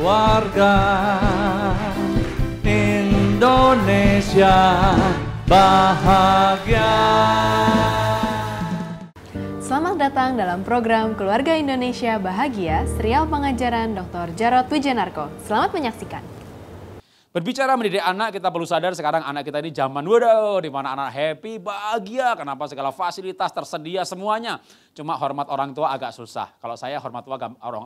warga Indonesia bahagia. Selamat datang dalam program Keluarga Indonesia Bahagia, serial pengajaran Dr. Jarod Wijenarko. Selamat menyaksikan. Berbicara mendidik anak, kita perlu sadar sekarang anak kita ini zaman waduh, di mana anak happy, bahagia. Kenapa segala fasilitas tersedia semuanya. Cuma hormat orang tua agak susah. Kalau saya hormat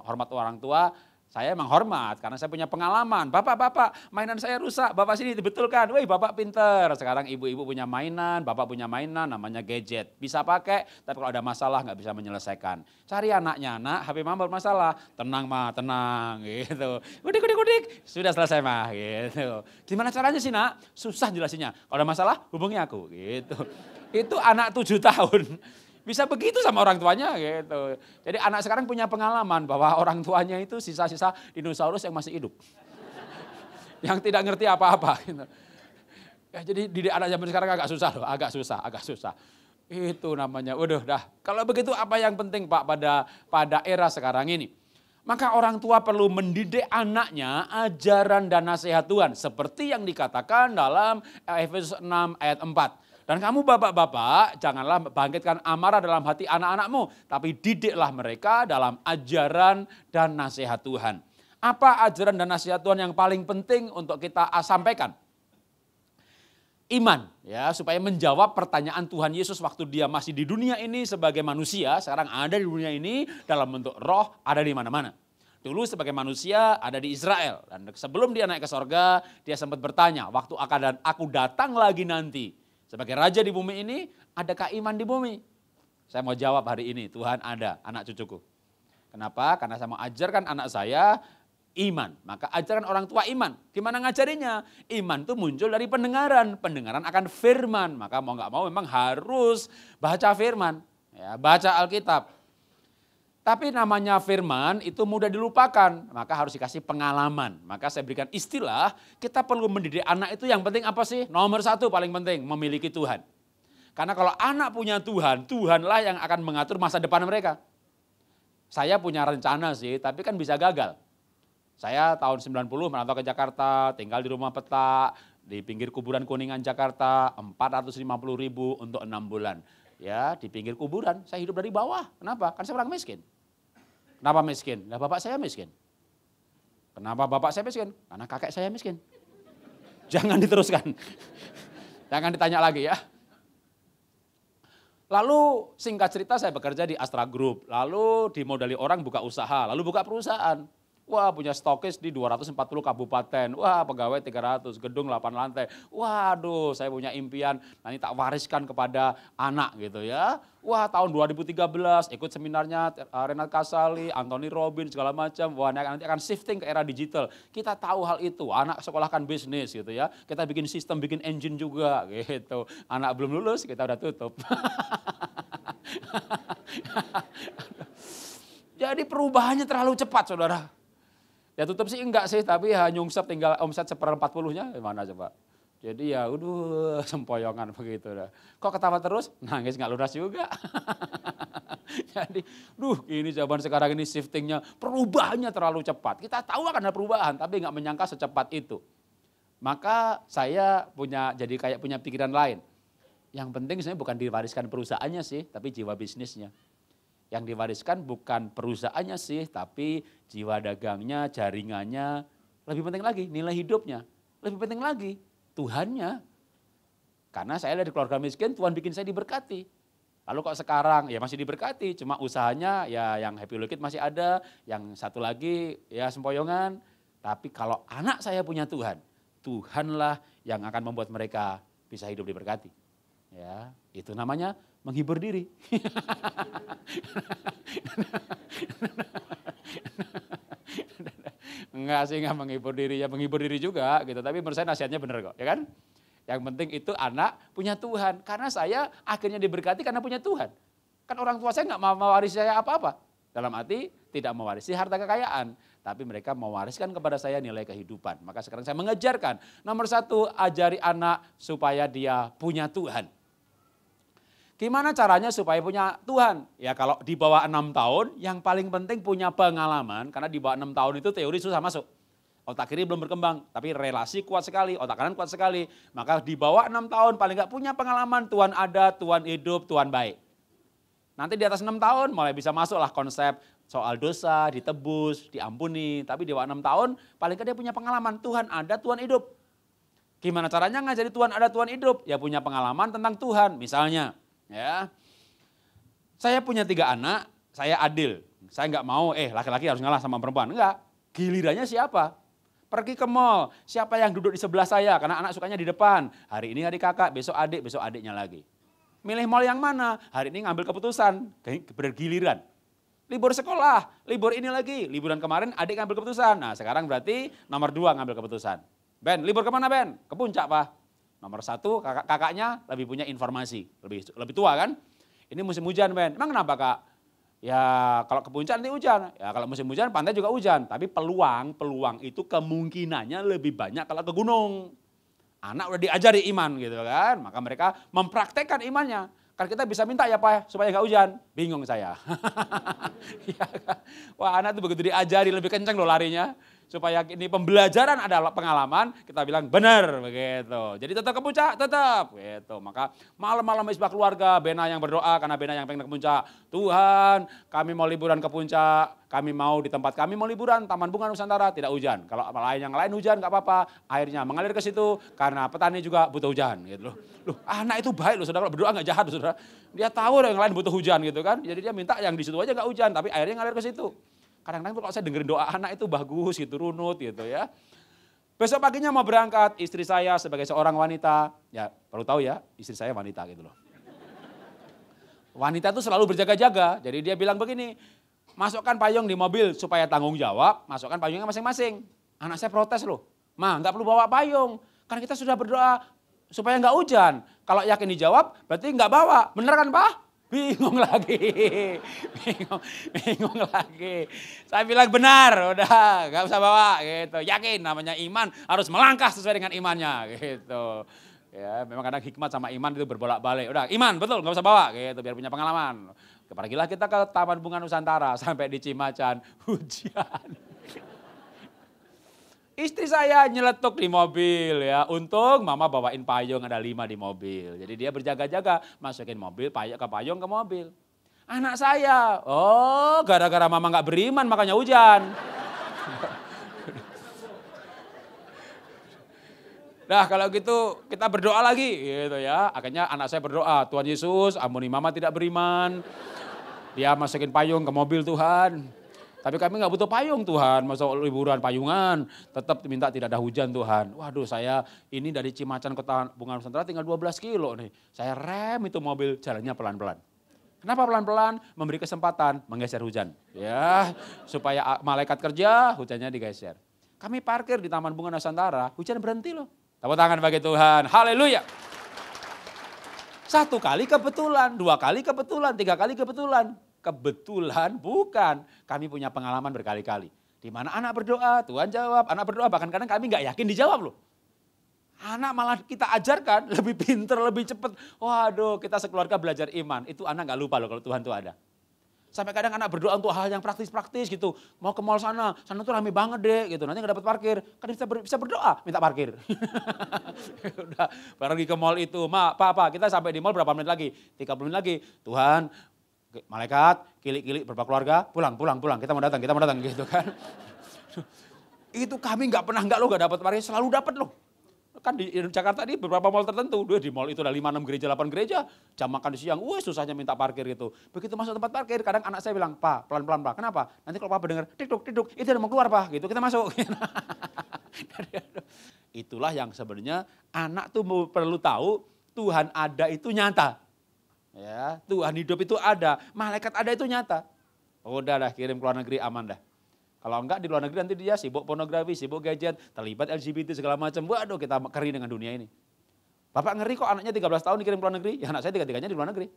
hormat orang tua saya emang hormat karena saya punya pengalaman. Bapak, bapak, mainan saya rusak. Bapak sini dibetulkan. Woi, bapak pinter. Sekarang ibu-ibu punya mainan, bapak punya mainan, namanya gadget. Bisa pakai, tapi kalau ada masalah nggak bisa menyelesaikan. Cari anaknya, anak. HP mama bermasalah. Tenang, mah, tenang. Gitu. Kudik, kudik, kudik. Sudah selesai, mah. Gitu. Gimana caranya sih, nak? Susah jelasinnya. Kalau ada masalah, hubungi aku. Gitu. Itu anak tujuh tahun bisa begitu sama orang tuanya gitu. Jadi anak sekarang punya pengalaman bahwa orang tuanya itu sisa-sisa dinosaurus yang masih hidup. yang tidak ngerti apa-apa gitu. Ya, jadi didik anak zaman sekarang agak susah loh, agak susah, agak susah. Itu namanya. Waduh, dah. Kalau begitu apa yang penting Pak pada pada era sekarang ini? Maka orang tua perlu mendidik anaknya ajaran dan nasihat Tuhan. Seperti yang dikatakan dalam Efesus 6 ayat 4. Dan kamu bapak-bapak janganlah bangkitkan amarah dalam hati anak-anakmu. Tapi didiklah mereka dalam ajaran dan nasihat Tuhan. Apa ajaran dan nasihat Tuhan yang paling penting untuk kita sampaikan? iman ya supaya menjawab pertanyaan Tuhan Yesus waktu dia masih di dunia ini sebagai manusia sekarang ada di dunia ini dalam bentuk roh ada di mana-mana dulu sebagai manusia ada di Israel dan sebelum dia naik ke sorga dia sempat bertanya waktu akan aku datang lagi nanti sebagai raja di bumi ini, adakah iman di bumi? Saya mau jawab hari ini, Tuhan ada, anak cucuku. Kenapa? Karena saya mau ajarkan anak saya iman. Maka ajarkan orang tua iman. Gimana ngajarinya? Iman itu muncul dari pendengaran. Pendengaran akan firman. Maka mau nggak mau memang harus baca firman. Ya, baca Alkitab. Tapi namanya firman itu mudah dilupakan, maka harus dikasih pengalaman. Maka saya berikan istilah, kita perlu mendidik anak itu yang penting apa sih? Nomor satu paling penting, memiliki Tuhan. Karena kalau anak punya Tuhan, Tuhanlah yang akan mengatur masa depan mereka. Saya punya rencana sih, tapi kan bisa gagal. Saya tahun 90 merantau ke Jakarta, tinggal di rumah peta di pinggir kuburan Kuningan Jakarta, 450 ribu untuk enam bulan. Ya, di pinggir kuburan, saya hidup dari bawah. Kenapa? Kan saya orang miskin Kenapa miskin? Nah bapak saya miskin. Kenapa bapak saya miskin? Karena kakek saya miskin. Jangan diteruskan. Jangan ditanya lagi ya. Lalu singkat cerita saya bekerja di Astra Group, lalu dimodali orang buka usaha, lalu buka perusahaan. Wah punya stokis di 240 kabupaten. Wah pegawai 300, gedung 8 lantai. Waduh saya punya impian nanti tak wariskan kepada anak gitu ya. Wah tahun 2013 ikut seminarnya eh, Renat Kasali, Anthony Robin segala macam. Wah nanti akan shifting ke era digital. Kita tahu hal itu. Anak sekolahkan bisnis gitu ya. Kita bikin sistem, bikin engine juga gitu. Anak belum lulus kita udah tutup. Jadi perubahannya terlalu cepat saudara. Ya tutup sih enggak sih, tapi ya nyungsep tinggal omset seperempat puluhnya, gimana ya coba? Jadi ya udah sempoyongan begitu dah. Kok ketawa terus? Nangis nggak lunas juga. Jadi, duh ini zaman sekarang ini shiftingnya, perubahannya terlalu cepat. Kita tahu akan ada perubahan, tapi nggak menyangka secepat itu. Maka saya punya jadi kayak punya pikiran lain. Yang penting sebenarnya bukan diwariskan perusahaannya sih, tapi jiwa bisnisnya. Yang diwariskan bukan perusahaannya sih, tapi jiwa dagangnya, jaringannya. Lebih penting lagi nilai hidupnya. Lebih penting lagi Tuhannya. Karena saya dari keluarga miskin, Tuhan bikin saya diberkati. Lalu kok sekarang ya masih diberkati, cuma usahanya ya yang happy lukit masih ada, yang satu lagi ya sempoyongan. Tapi kalau anak saya punya Tuhan, Tuhanlah yang akan membuat mereka bisa hidup diberkati. Ya, itu namanya menghibur diri. nggak sih, nggak menghibur diri. Ya menghibur diri juga gitu. Tapi menurut saya nasihatnya benar kok, ya kan? Yang penting itu anak punya Tuhan. Karena saya akhirnya diberkati karena punya Tuhan. Kan orang tua saya nggak mau mewarisi saya apa-apa. Dalam arti tidak mewarisi harta kekayaan. Tapi mereka mewariskan kepada saya nilai kehidupan. Maka sekarang saya mengejarkan. Nomor satu, ajari anak supaya dia punya Tuhan. Gimana caranya supaya punya Tuhan? Ya kalau di bawah enam tahun, yang paling penting punya pengalaman, karena di bawah enam tahun itu teori susah masuk. Otak kiri belum berkembang, tapi relasi kuat sekali, otak kanan kuat sekali. Maka di bawah enam tahun paling nggak punya pengalaman, Tuhan ada, Tuhan hidup, Tuhan baik. Nanti di atas enam tahun mulai bisa masuklah konsep soal dosa, ditebus, diampuni. Tapi di bawah enam tahun paling nggak dia punya pengalaman, Tuhan ada, Tuhan hidup. Gimana caranya jadi Tuhan ada, Tuhan hidup? Ya punya pengalaman tentang Tuhan misalnya Ya. Saya punya tiga anak, saya adil. Saya nggak mau, eh laki-laki harus ngalah sama perempuan. Enggak, gilirannya siapa? Pergi ke mall, siapa yang duduk di sebelah saya? Karena anak sukanya di depan. Hari ini hari kakak, besok adik, besok adiknya lagi. Milih mall yang mana? Hari ini ngambil keputusan, bergiliran. Libur sekolah, libur ini lagi. Liburan kemarin adik ngambil keputusan. Nah sekarang berarti nomor dua ngambil keputusan. Ben, libur kemana Ben? Ke puncak, Pak. Nomor satu, kakak kakaknya lebih punya informasi, lebih lebih tua kan. Ini musim hujan men, emang kenapa kak? Ya kalau ke puncak nanti hujan, ya kalau musim hujan pantai juga hujan. Tapi peluang, peluang itu kemungkinannya lebih banyak kalau ke gunung. Anak udah diajari iman gitu kan, maka mereka mempraktekkan imannya. Kan kita bisa minta ya Pak ya, supaya nggak hujan. Bingung saya. Ya kan? Wah anak itu begitu diajari lebih kenceng loh larinya supaya ini pembelajaran adalah pengalaman, kita bilang benar begitu. Jadi tetap ke puncak, tetap gitu. Maka malam-malam misbah keluarga, Bena yang berdoa karena Bena yang pengen ke puncak. Tuhan, kami mau liburan ke puncak, kami mau di tempat kami mau liburan, Taman Bunga Nusantara tidak hujan. Kalau lain yang lain hujan nggak apa-apa, airnya mengalir ke situ karena petani juga butuh hujan gitu loh. Loh, anak itu baik loh Saudara, berdoa nggak jahat loh Saudara. Dia tahu yang lain butuh hujan gitu kan. Jadi dia minta yang di situ aja nggak hujan, tapi airnya ngalir ke situ. Kadang-kadang kalau saya dengerin doa anak itu bagus gitu, runut gitu ya. Besok paginya mau berangkat, istri saya sebagai seorang wanita, ya perlu tahu ya, istri saya wanita gitu loh. Wanita itu selalu berjaga-jaga, jadi dia bilang begini, masukkan payung di mobil supaya tanggung jawab, masukkan payungnya masing-masing. Anak saya protes loh, ma nggak perlu bawa payung, karena kita sudah berdoa supaya nggak hujan. Kalau yakin dijawab, berarti nggak bawa. Bener kan pak? Bingung lagi, bingung, bingung lagi. Saya bilang benar, udah gak usah bawa gitu. Yakin namanya iman harus melangkah sesuai dengan imannya gitu. Ya, memang kadang hikmat sama iman itu berbolak-balik. Udah, iman betul, gak usah bawa gitu biar punya pengalaman. lah kita ke Taman Bunga Nusantara sampai di Cimacan, hujan. Istri saya nyeletuk di mobil ya. Untung mama bawain payung ada lima di mobil. Jadi dia berjaga-jaga masukin mobil payung ke payung ke mobil. Anak saya, oh gara-gara mama gak beriman makanya hujan. Nah kalau gitu kita berdoa lagi gitu ya. Akhirnya anak saya berdoa, Tuhan Yesus ampuni mama tidak beriman. Dia masukin payung ke mobil Tuhan. Tapi kami nggak butuh payung Tuhan, masa liburan payungan, tetap minta tidak ada hujan Tuhan. Waduh saya ini dari Cimacan Kota Bunga Nusantara tinggal 12 kilo nih. Saya rem itu mobil jalannya pelan-pelan. Kenapa pelan-pelan? Memberi kesempatan menggeser hujan. Ya, supaya malaikat kerja hujannya digeser. Kami parkir di Taman Bunga Nusantara, hujan berhenti loh. Tepuk tangan bagi Tuhan. Haleluya. Satu kali kebetulan, dua kali kebetulan, tiga kali kebetulan kebetulan bukan. Kami punya pengalaman berkali-kali. Di mana anak berdoa, Tuhan jawab. Anak berdoa bahkan kadang kami nggak yakin dijawab loh. Anak malah kita ajarkan lebih pinter, lebih cepat. Waduh kita sekeluarga belajar iman. Itu anak nggak lupa loh kalau Tuhan tuh ada. Sampai kadang anak berdoa untuk hal yang praktis-praktis gitu. Mau ke mall sana, sana tuh rame banget deh gitu. Nanti gak dapat parkir. Kan bisa, ber, bisa berdoa, minta parkir. Udah, pergi ke mall itu. Ma, apa, apa, kita sampai di mall berapa menit lagi? 30 menit lagi. Tuhan, malaikat, kili-kili berapa keluarga, pulang, pulang, pulang, kita mau datang, kita mau datang gitu kan. itu kami nggak pernah nggak lo nggak dapat parkir selalu dapat lo Kan di Jakarta ini beberapa mall tertentu, dia di mall itu ada lima enam gereja, delapan gereja, jam makan di siang, wah susahnya minta parkir gitu. Begitu masuk tempat parkir, kadang anak saya bilang, "Pak, pelan-pelan, Pak. Kenapa? Nanti kalau Papa dengar tiduk tiduk, itu udah mau keluar, Pak." Gitu, kita masuk. Itulah yang sebenarnya anak tuh perlu tahu Tuhan ada itu nyata Ya, Tuhan hidup itu ada, malaikat ada itu nyata. oh, Udah dah kirim ke luar negeri aman dah. Kalau enggak di luar negeri nanti dia sibuk pornografi, sibuk gadget, terlibat LGBT segala macam. Waduh kita keri dengan dunia ini. Bapak ngeri kok anaknya 13 tahun dikirim ke luar negeri. Ya anak saya tiga-tiganya di luar negeri.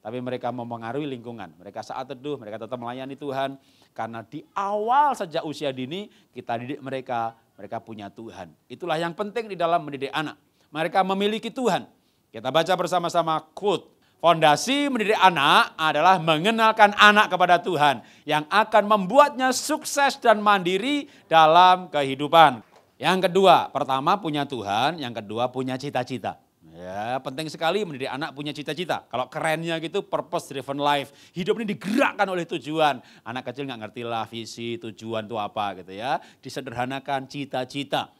Tapi mereka mau mempengaruhi lingkungan. Mereka saat teduh, mereka tetap melayani Tuhan. Karena di awal sejak usia dini kita didik mereka, mereka punya Tuhan. Itulah yang penting di dalam mendidik anak. Mereka memiliki Tuhan. Kita baca bersama-sama quote Fondasi mendidik anak adalah mengenalkan anak kepada Tuhan yang akan membuatnya sukses dan mandiri dalam kehidupan. Yang kedua, pertama punya Tuhan, yang kedua punya cita-cita. Ya, penting sekali mendidik anak punya cita-cita. Kalau kerennya gitu purpose driven life. Hidup ini digerakkan oleh tujuan. Anak kecil nggak ngerti lah visi, tujuan itu apa gitu ya. Disederhanakan cita-cita.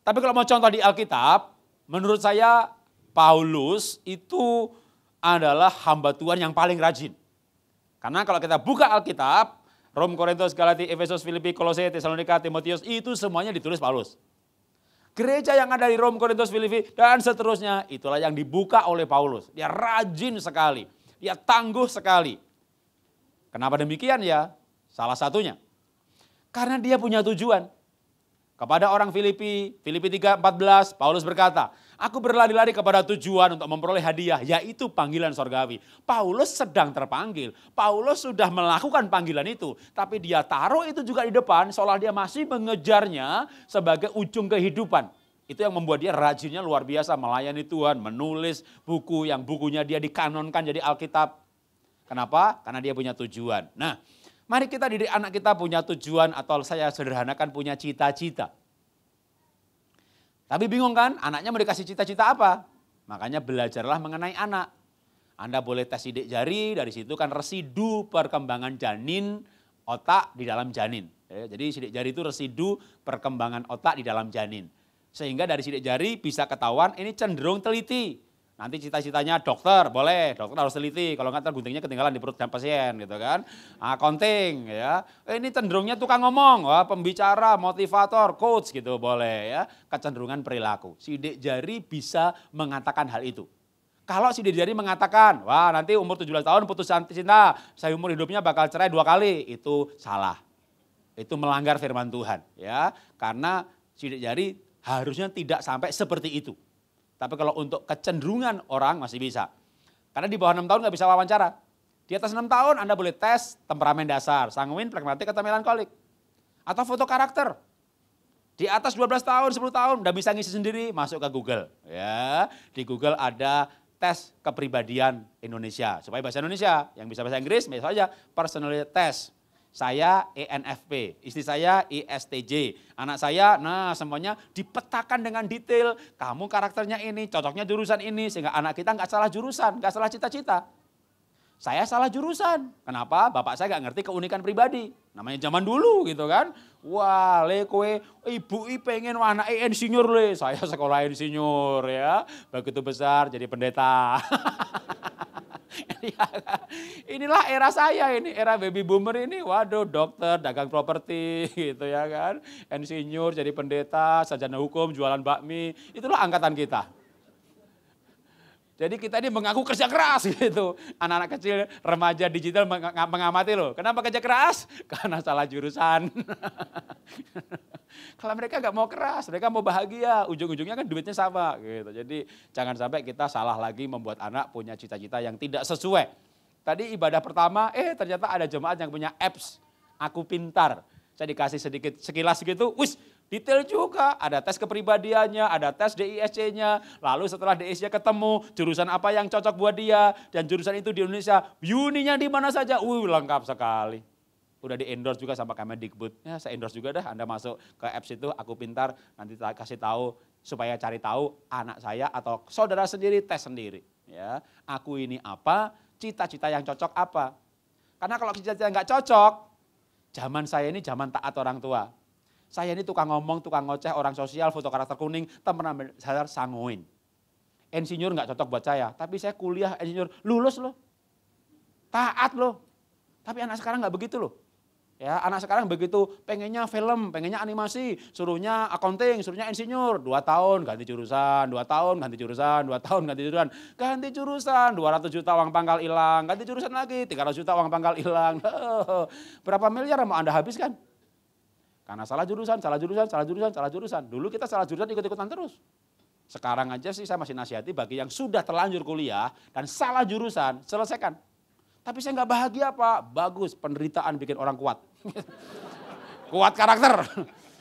Tapi kalau mau contoh di Alkitab, menurut saya Paulus itu adalah hamba Tuhan yang paling rajin. Karena kalau kita buka Alkitab, Rom, Korintus, Galati, Efesus, Filipi, Kolose, Tesalonika, Timotius, itu semuanya ditulis Paulus. Gereja yang ada di Rom, Korintus, Filipi, dan seterusnya, itulah yang dibuka oleh Paulus. Dia rajin sekali, dia tangguh sekali. Kenapa demikian ya? Salah satunya, karena dia punya tujuan. Kepada orang Filipi, Filipi 3, 14, Paulus berkata, Aku berlari-lari kepada tujuan untuk memperoleh hadiah, yaitu panggilan sorgawi. Paulus sedang terpanggil. Paulus sudah melakukan panggilan itu. Tapi dia taruh itu juga di depan, seolah dia masih mengejarnya sebagai ujung kehidupan. Itu yang membuat dia rajinnya luar biasa melayani Tuhan, menulis buku yang bukunya dia dikanonkan jadi Alkitab. Kenapa? Karena dia punya tujuan. Nah, mari kita didik anak kita punya tujuan atau saya sederhanakan punya cita-cita. Tapi bingung kan, anaknya mau dikasih cita-cita apa? Makanya belajarlah mengenai anak. Anda boleh tes sidik jari, dari situ kan residu perkembangan janin otak di dalam janin. Ya, jadi sidik jari itu residu perkembangan otak di dalam janin. Sehingga dari sidik jari bisa ketahuan ini cenderung teliti. Nanti cita-citanya dokter, boleh, dokter harus teliti. Kalau nggak guntingnya ketinggalan di perut dan pasien gitu kan. Accounting ya. Eh, ini cenderungnya tukang ngomong, wah, pembicara, motivator, coach gitu boleh ya. Kecenderungan perilaku. Sidik jari bisa mengatakan hal itu. Kalau sidik jari mengatakan, wah nanti umur 17 tahun putus cinta, saya umur hidupnya bakal cerai dua kali, itu salah. Itu melanggar firman Tuhan ya. Karena sidik jari harusnya tidak sampai seperti itu. Tapi kalau untuk kecenderungan orang masih bisa. Karena di bawah 6 tahun nggak bisa wawancara. Di atas 6 tahun Anda boleh tes temperamen dasar, sanguin, pragmatik, atau melankolik. Atau foto karakter. Di atas 12 tahun, 10 tahun, udah bisa ngisi sendiri, masuk ke Google. ya Di Google ada tes kepribadian Indonesia. Supaya bahasa Indonesia, yang bisa bahasa Inggris, misalnya personality test saya ENFP, istri saya ISTJ, e anak saya, nah semuanya dipetakan dengan detail. Kamu karakternya ini, cocoknya jurusan ini, sehingga anak kita nggak salah jurusan, nggak salah cita-cita. Saya salah jurusan. Kenapa? Bapak saya nggak ngerti keunikan pribadi. Namanya zaman dulu gitu kan. Wah, le kue, ibu i pengen anak insinyur le. Saya sekolah insinyur ya. Begitu besar jadi pendeta. Inilah era saya ini, era baby boomer ini. Waduh, dokter, dagang properti gitu ya kan. Insinyur, jadi pendeta, sarjana hukum, jualan bakmi. Itulah angkatan kita. Jadi kita ini mengaku kerja keras gitu. Anak-anak kecil, remaja digital mengamati loh. Kenapa kerja keras? Karena salah jurusan. Kalau mereka nggak mau keras, mereka mau bahagia, ujung-ujungnya kan duitnya sama gitu. Jadi jangan sampai kita salah lagi membuat anak punya cita-cita yang tidak sesuai. Tadi ibadah pertama, eh ternyata ada jemaat yang punya apps, aku pintar. Saya dikasih sedikit sekilas gitu, wis detail juga. Ada tes kepribadiannya, ada tes DISC-nya. Lalu setelah DISC-nya ketemu, jurusan apa yang cocok buat dia. Dan jurusan itu di Indonesia, uninya di mana saja. Wih, lengkap sekali udah di endorse juga sama Kemendikbud. Ya, saya endorse juga dah Anda masuk ke apps itu aku pintar nanti kasih tahu supaya cari tahu anak saya atau saudara sendiri tes sendiri ya. Aku ini apa? Cita-cita yang cocok apa? Karena kalau cita-cita nggak cocok, zaman saya ini zaman taat orang tua. Saya ini tukang ngomong, tukang ngoceh, orang sosial, foto karakter kuning, teman saya sanguin. Insinyur nggak cocok buat saya, tapi saya kuliah insinyur, lulus loh. Taat loh. Tapi anak sekarang nggak begitu loh. Ya, anak sekarang begitu pengennya film, pengennya animasi, suruhnya accounting, suruhnya insinyur. Dua tahun ganti jurusan, dua tahun ganti jurusan, dua tahun ganti jurusan. Ganti jurusan, 200 juta uang pangkal hilang. Ganti jurusan lagi, 300 juta uang pangkal hilang. Berapa miliar mau Anda habiskan? Karena salah jurusan, salah jurusan, salah jurusan, salah jurusan. Dulu kita salah jurusan ikut-ikutan terus. Sekarang aja sih saya masih nasihati bagi yang sudah terlanjur kuliah dan salah jurusan, selesaikan. Tapi saya nggak bahagia pak. Bagus, penderitaan bikin orang kuat. kuat karakter.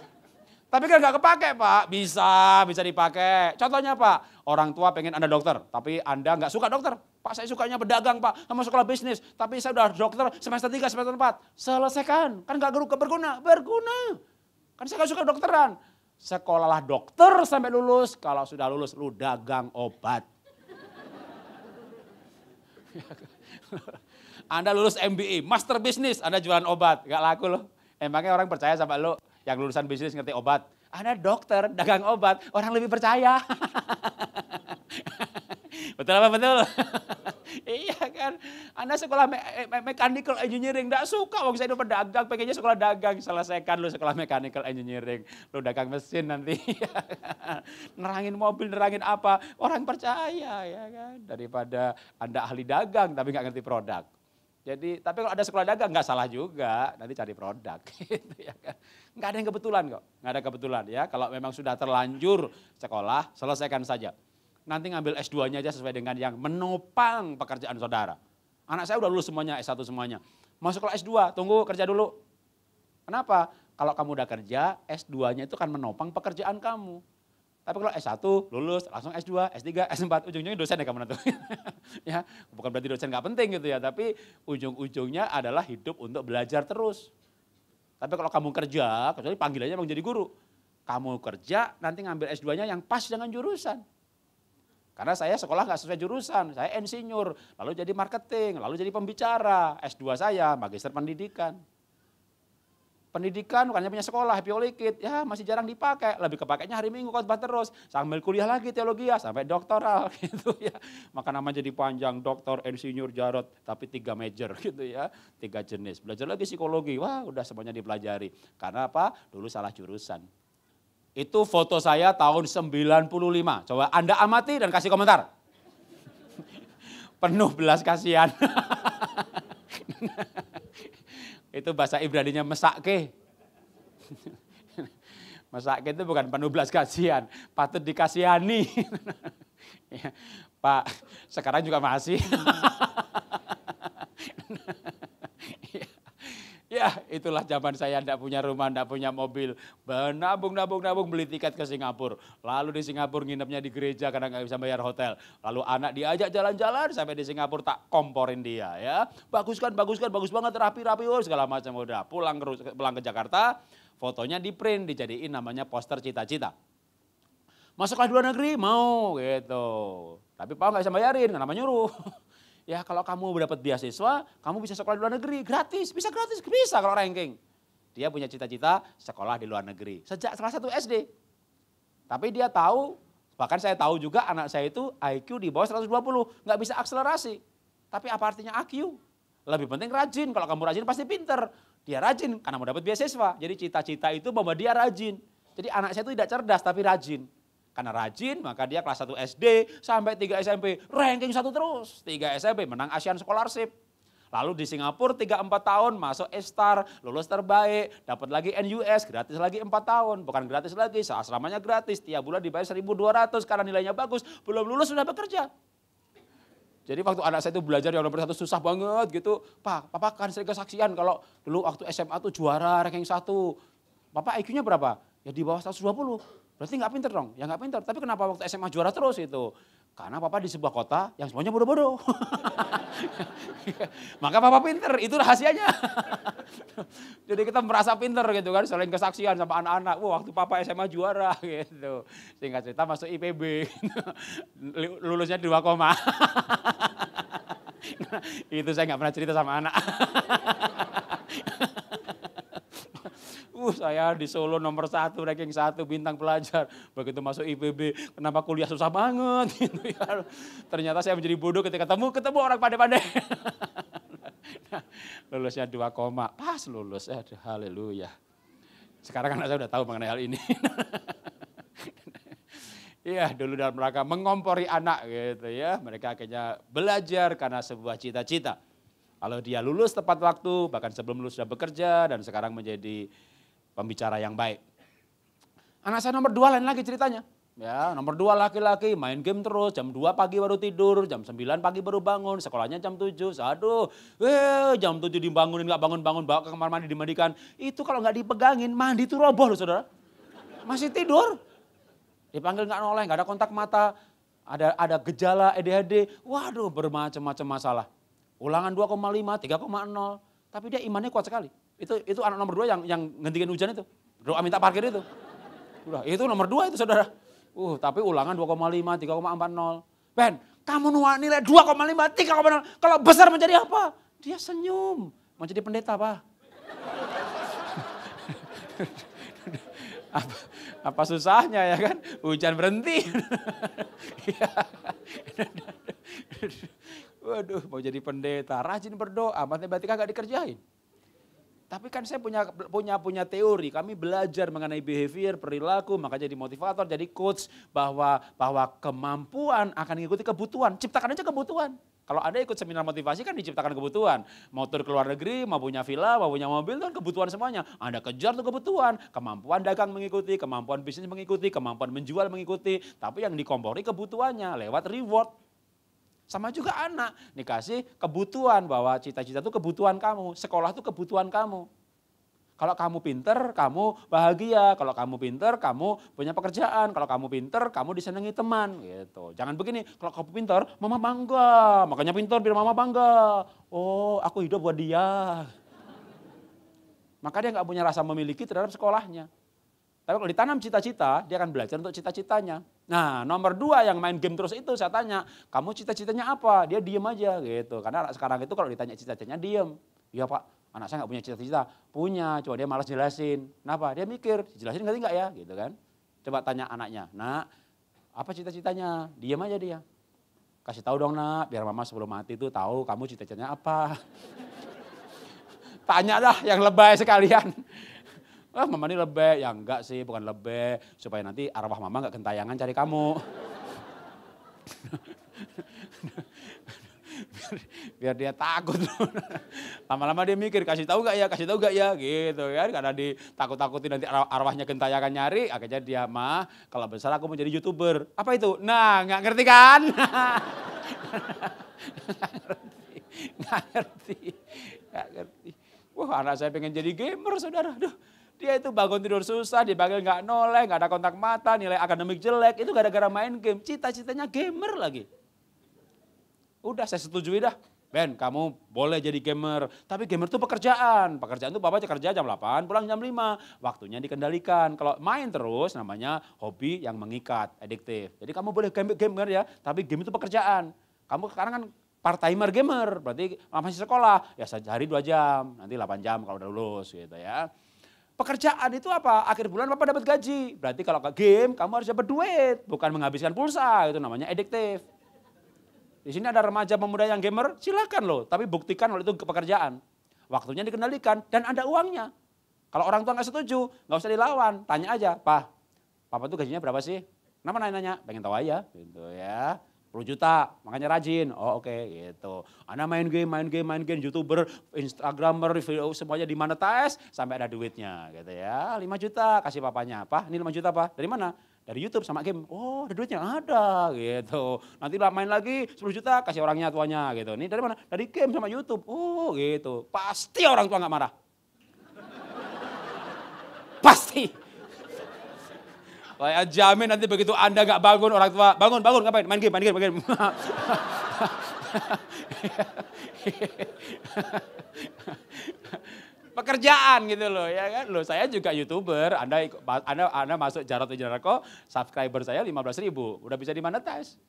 Tapi kan nggak kepake pak. Bisa, bisa dipakai. Contohnya pak, orang tua pengen anda dokter. Tapi anda nggak suka dokter. Pak saya sukanya berdagang pak, sama sekolah bisnis. Tapi saya udah dokter semester 3, semester 4. Selesaikan, kan nggak geruk berguna. Berguna. Kan saya nggak suka dokteran. Sekolahlah dokter sampai lulus. Kalau sudah lulus, lu dagang obat. Ya kan? Anda lulus MBA, master bisnis, Anda jualan obat, gak laku loh. Emangnya orang percaya sama lo yang lulusan bisnis ngerti obat? Anda dokter, dagang obat, orang lebih percaya. betul apa betul? iya kan? Anda sekolah me eh, me mechanical engineering, enggak suka waktu saya itu pedagang, pengennya sekolah dagang. Selesaikan lu sekolah mechanical engineering, lu dagang mesin nanti. nerangin mobil, nerangin apa, orang percaya ya kan? Daripada Anda ahli dagang tapi nggak ngerti produk. Jadi, tapi kalau ada sekolah dagang nggak salah juga, nanti cari produk. Gitu ya kan. Nggak ada yang kebetulan kok, nggak ada kebetulan ya. Kalau memang sudah terlanjur sekolah, selesaikan saja. Nanti ngambil S2-nya aja sesuai dengan yang menopang pekerjaan saudara. Anak saya udah lulus semuanya, S1 semuanya. Masuk sekolah S2, tunggu kerja dulu. Kenapa? Kalau kamu udah kerja, S2-nya itu kan menopang pekerjaan kamu. Tapi kalau S1 lulus, langsung S2, S3, S4, ujung-ujungnya dosen ya kamu nanti. ya, bukan berarti dosen nggak penting gitu ya, tapi ujung-ujungnya adalah hidup untuk belajar terus. Tapi kalau kamu kerja, kecuali panggilannya kamu jadi guru. Kamu kerja, nanti ngambil S2-nya yang pas dengan jurusan. Karena saya sekolah nggak sesuai jurusan, saya insinyur, lalu jadi marketing, lalu jadi pembicara, S2 saya, magister pendidikan pendidikan bukannya punya sekolah, piolekit, ya masih jarang dipakai, lebih kepakainya hari Minggu khotbah terus, sambil kuliah lagi teologi ya, sampai doktoral gitu ya. Maka nama jadi panjang, doktor, insinyur, jarot, tapi tiga major gitu ya, tiga jenis. Belajar lagi psikologi, wah udah semuanya dipelajari. Karena apa? Dulu salah jurusan. Itu foto saya tahun 95. Coba Anda amati dan kasih komentar. Penuh belas kasihan. Itu bahasa Ibrani-nya mesake. mesake itu bukan penuh belas kasihan, patut dikasihani. Ya, Pak, sekarang juga masih. Ya itulah zaman saya tidak punya rumah, tidak punya mobil. Nabung, nabung, nabung beli tiket ke Singapura. Lalu di Singapura nginepnya di gereja karena nggak bisa bayar hotel. Lalu anak diajak jalan-jalan sampai di Singapura tak komporin dia ya. Bagus kan, bagus kan, bagus banget, rapi-rapi, oh, segala macam. Udah pulang ke, pulang ke Jakarta, fotonya di print, dijadiin namanya poster cita-cita. Masuklah luar negeri, mau gitu. Tapi Pak nggak bisa bayarin, kenapa nyuruh. ya kalau kamu dapat beasiswa, kamu bisa sekolah di luar negeri, gratis, bisa gratis, bisa kalau ranking. Dia punya cita-cita sekolah di luar negeri, sejak salah satu SD. Tapi dia tahu, bahkan saya tahu juga anak saya itu IQ di bawah 120, nggak bisa akselerasi. Tapi apa artinya IQ? Lebih penting rajin, kalau kamu rajin pasti pinter. Dia rajin karena mau dapat beasiswa, jadi cita-cita itu bahwa dia rajin. Jadi anak saya itu tidak cerdas tapi rajin. Karena rajin, maka dia kelas 1 SD sampai 3 SMP, ranking satu terus. 3 SMP menang Asian Scholarship. Lalu di Singapura 3-4 tahun masuk E star lulus terbaik, dapat lagi NUS, gratis lagi 4 tahun. Bukan gratis lagi, asramanya gratis, tiap bulan dibayar 1.200 karena nilainya bagus, belum lulus sudah bekerja. Jadi waktu anak saya itu belajar yang nomor satu susah banget gitu. Pak, papa kan sering kesaksian kalau dulu waktu SMA tuh juara ranking satu. Papa IQ-nya berapa? Ya di bawah 120. Berarti nggak pinter dong, ya nggak pinter. Tapi kenapa waktu SMA juara terus itu? Karena papa di sebuah kota yang semuanya bodoh-bodoh. Maka papa pinter, itu rahasianya. Jadi kita merasa pinter gitu kan, selain kesaksian sama anak-anak. Wah waktu papa SMA juara gitu. Singkat cerita masuk IPB, lulusnya dua koma. itu saya nggak pernah cerita sama anak. Uh, saya di Solo nomor satu, ranking satu, bintang pelajar. Begitu masuk IPB, kenapa kuliah susah banget? Gitu ya. Ternyata saya menjadi bodoh ketika ketemu, ketemu orang pandai-pandai. nah, lulusnya dua koma, pas lulus. Eh, haleluya. Sekarang kan saya udah tahu mengenai hal ini. Iya, dulu dalam rangka mengompori anak gitu ya. Mereka akhirnya belajar karena sebuah cita-cita. Kalau dia lulus tepat waktu, bahkan sebelum lulus sudah bekerja dan sekarang menjadi pembicara yang baik. Anak saya nomor dua lain lagi ceritanya. Ya, nomor dua laki-laki main game terus, jam 2 pagi baru tidur, jam 9 pagi baru bangun, sekolahnya jam 7. Aduh, eh, jam 7 dibangunin gak bangun-bangun, bawa ke kamar mandi dimandikan. Itu kalau gak dipegangin, mandi itu roboh loh saudara. Masih tidur. Dipanggil nggak noleh, gak ada kontak mata, ada ada gejala ADHD. E Waduh, bermacam-macam masalah. Ulangan 2,5, 3,0. Tapi dia imannya kuat sekali. Itu itu anak nomor dua yang yang ngentikan hujan itu. Doa minta parkir itu. Udah, itu nomor dua itu saudara. Uh, tapi ulangan 2,5, 3,40. Ben, kamu nilai 2,5, 3,0. Kalau besar menjadi apa? Dia senyum. Menjadi pendeta, apa apa, apa susahnya ya kan? Hujan berhenti. Iya. Waduh, mau jadi pendeta, rajin berdoa, berarti kagak dikerjain. Tapi kan saya punya punya punya teori, kami belajar mengenai behavior, perilaku, maka jadi motivator, jadi coach bahwa bahwa kemampuan akan mengikuti kebutuhan. Ciptakan aja kebutuhan. Kalau Anda ikut seminar motivasi kan diciptakan kebutuhan. Mau tur ke luar negeri, mau punya villa, mau punya mobil, kan kebutuhan semuanya. Anda kejar tuh kebutuhan. Kemampuan dagang mengikuti, kemampuan bisnis mengikuti, kemampuan menjual mengikuti. Tapi yang dikompori kebutuhannya lewat reward. Sama juga anak, dikasih kebutuhan bahwa cita-cita itu kebutuhan kamu, sekolah itu kebutuhan kamu. Kalau kamu pinter, kamu bahagia. Kalau kamu pinter, kamu punya pekerjaan. Kalau kamu pinter, kamu disenangi teman. Gitu. Jangan begini, kalau kamu pinter, mama bangga. Makanya pinter biar mama bangga. Oh, aku hidup buat dia. Maka dia nggak punya rasa memiliki terhadap sekolahnya. Tapi kalau ditanam cita-cita, dia akan belajar untuk cita-citanya. Nah, nomor dua yang main game terus itu saya tanya, kamu cita-citanya apa? Dia diem aja gitu. Karena anak sekarang itu kalau ditanya cita-citanya diem. Iya pak, anak saya nggak punya cita-cita. Punya, cuma dia malas jelasin. Kenapa? Dia mikir, jelasin nggak nggak ya? Gitu kan. Coba tanya anaknya, nak apa cita-citanya? Diem aja dia. Kasih tahu dong nak, biar mama sebelum mati itu tahu kamu cita-citanya apa. tanya lah, yang lebay sekalian ah mama ini lebih, ya enggak sih bukan lebih, supaya nanti arwah mama enggak kentayangan cari kamu. biar, biar dia takut. Lama-lama dia mikir, kasih tahu gak ya, kasih tahu gak ya, gitu ya Karena ditakut-takutin nanti arwahnya kentayangan nyari, akhirnya dia mah, kalau besar aku mau jadi youtuber. Apa itu? Nah, nggak ngerti kan? nggak ngerti, nggak ngerti, ngerti. Wah anak saya pengen jadi gamer saudara. Duh, dia itu bangun tidur susah, dipanggil nggak noleh, nggak ada kontak mata, nilai akademik jelek. Itu gara-gara main game. Cita-citanya gamer lagi. Udah saya setujui dah. Ben, kamu boleh jadi gamer. Tapi gamer itu pekerjaan. Pekerjaan itu bapak kerja jam 8, pulang jam 5. Waktunya dikendalikan. Kalau main terus namanya hobi yang mengikat, adiktif. Jadi kamu boleh game gamer ya, tapi game itu pekerjaan. Kamu sekarang kan part timer gamer, berarti masih sekolah. Ya sehari dua jam, nanti 8 jam kalau udah lulus gitu ya. Pekerjaan itu apa? Akhir bulan Bapak dapat gaji. Berarti kalau ke game kamu harus dapat duit, bukan menghabiskan pulsa. Itu namanya ediktif. Di sini ada remaja pemuda yang gamer, silakan loh, tapi buktikan kalau itu pekerjaan. Waktunya dikendalikan dan ada uangnya. Kalau orang tua nggak setuju, nggak usah dilawan, tanya aja, Pak, Papa tuh gajinya berapa sih? Nama nanya-nanya? Pengen tahu aja, gitu ya. 10 juta, makanya rajin. Oh oke okay, gitu. Anda main game, main game, main game, youtuber, instagramer, video oh, semuanya di mana tes sampai ada duitnya gitu ya. 5 juta kasih papanya, apa? Ini 5 juta apa? Dari mana? Dari YouTube sama game. Oh ada duitnya? Ada gitu. Nanti lah main lagi 10 juta kasih orangnya tuanya gitu. Ini dari mana? Dari game sama YouTube. Oh gitu. Pasti orang tua nggak marah. Pasti. Saya jamin nanti begitu Anda gak bangun orang tua, bangun, bangun, ngapain? Main game, main game, main game. pekerjaan gitu loh ya kan loh saya juga youtuber anda anda anda masuk jarot jarako subscriber saya belas ribu udah bisa dimonetize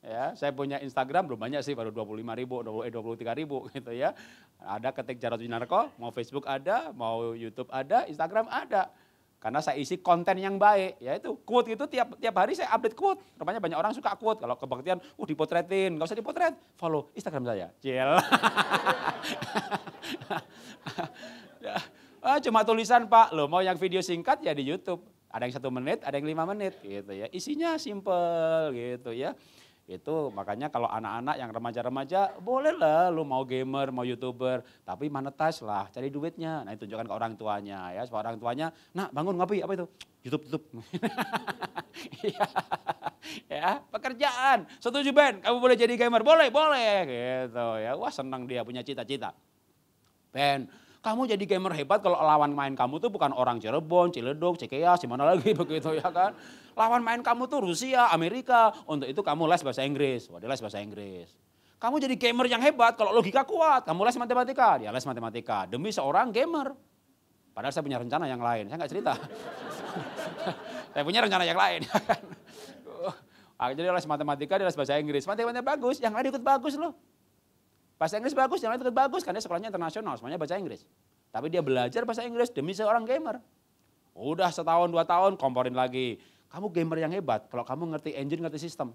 ya saya punya Instagram belum banyak sih baru 25 ribu dua puluh 23 eh, ribu gitu ya ada ketik jarot jarako mau Facebook ada mau YouTube ada Instagram ada karena saya isi konten yang baik, yaitu quote itu tiap tiap hari saya update quote. Rupanya banyak orang suka quote. Kalau kebaktian, uh dipotretin, nggak usah dipotret, follow Instagram saya. Cil. Ya. ah, cuma tulisan pak, lo mau yang video singkat ya di YouTube. Ada yang satu menit, ada yang lima menit gitu ya. Isinya simple gitu ya. Itu makanya kalau anak-anak yang remaja-remaja bolehlah lu mau gamer, mau youtuber, tapi monetize lah, cari duitnya. Nah tunjukkan ke orang tuanya ya, supaya orang tuanya, nah bangun ngopi apa itu? YouTube, YouTube. Iya. ya, pekerjaan. Setuju Ben, kamu boleh jadi gamer, boleh, boleh gitu ya. Wah senang dia punya cita-cita. Ben, kamu jadi gamer hebat kalau lawan main kamu tuh bukan orang Cirebon, Ciledug, Cikeas, di mana lagi begitu ya kan. Lawan main kamu tuh Rusia, Amerika. Untuk itu kamu les bahasa Inggris. Wah, dia les bahasa Inggris. Kamu jadi gamer yang hebat kalau logika kuat. Kamu les matematika, dia les matematika. Demi seorang gamer. Padahal saya punya rencana yang lain, saya nggak cerita. saya punya rencana yang lain. Akhirnya dia les matematika, dia les bahasa Inggris. Matematika bagus, yang lain ikut bagus loh. Bahasa Inggris bagus, yang lain ikut bagus. Karena sekolahnya internasional, semuanya bahasa Inggris. Tapi dia belajar bahasa Inggris demi seorang gamer. Udah setahun dua tahun komporin lagi. Kamu gamer yang hebat kalau kamu ngerti engine, ngerti sistem.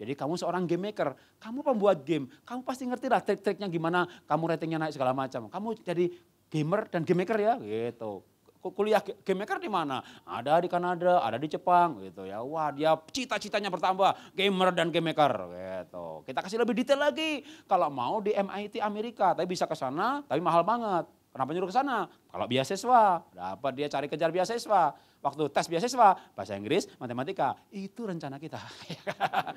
Jadi kamu seorang game maker, kamu pembuat game, kamu pasti ngerti lah trik-triknya gimana, kamu ratingnya naik segala macam. Kamu jadi gamer dan game maker ya gitu. Kuliah game maker di mana? Ada di Kanada, ada di Jepang gitu ya. Wah dia cita-citanya bertambah gamer dan game maker gitu. Kita kasih lebih detail lagi. Kalau mau di MIT Amerika, tapi bisa ke sana, tapi mahal banget. Kenapa nyuruh ke sana? Kalau beasiswa, dapat dia cari kejar beasiswa. Waktu tes biasiswa bahasa Inggris, matematika, itu rencana kita.